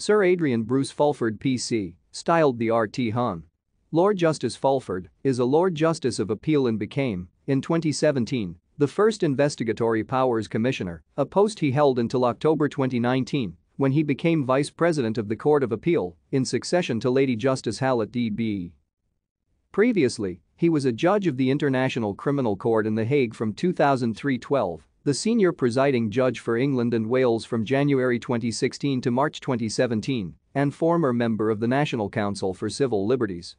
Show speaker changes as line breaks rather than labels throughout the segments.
Sir Adrian Bruce Fulford PC, styled the R.T. Hon. Lord Justice Fulford is a Lord Justice of Appeal and became, in 2017, the first Investigatory Powers Commissioner, a post he held until October 2019 when he became Vice President of the Court of Appeal in succession to Lady Justice Hallett D.B. Previously, he was a judge of the International Criminal Court in The Hague from 2003-12 the senior presiding judge for England and Wales from January 2016 to March 2017 and former member of the National Council for Civil Liberties.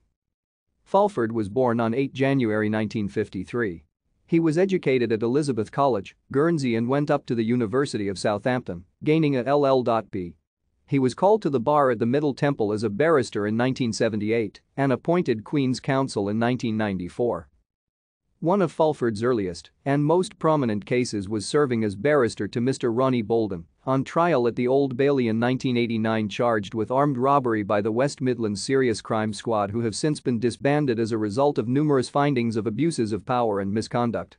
Falford was born on 8 January 1953. He was educated at Elizabeth College, Guernsey and went up to the University of Southampton, gaining a LL.B. He was called to the bar at the Middle Temple as a barrister in 1978 and appointed Queen's Counsel in 1994. One of Fulford's earliest and most prominent cases was serving as barrister to Mr. Ronnie Bolden on trial at the Old Bailey in 1989 charged with armed robbery by the West Midlands Serious Crime Squad who have since been disbanded as a result of numerous findings of abuses of power and misconduct.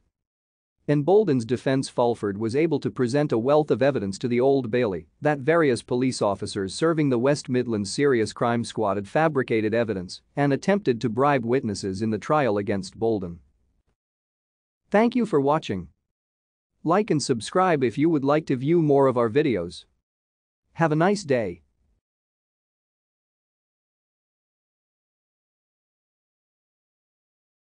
In Bolden's defense Fulford was able to present a wealth of evidence to the Old Bailey that various police officers serving the West Midlands Serious Crime Squad had fabricated evidence and attempted to bribe witnesses in the trial against Bolden. Thank you for watching. Like and subscribe if you would like to view more of our videos. Have a nice day.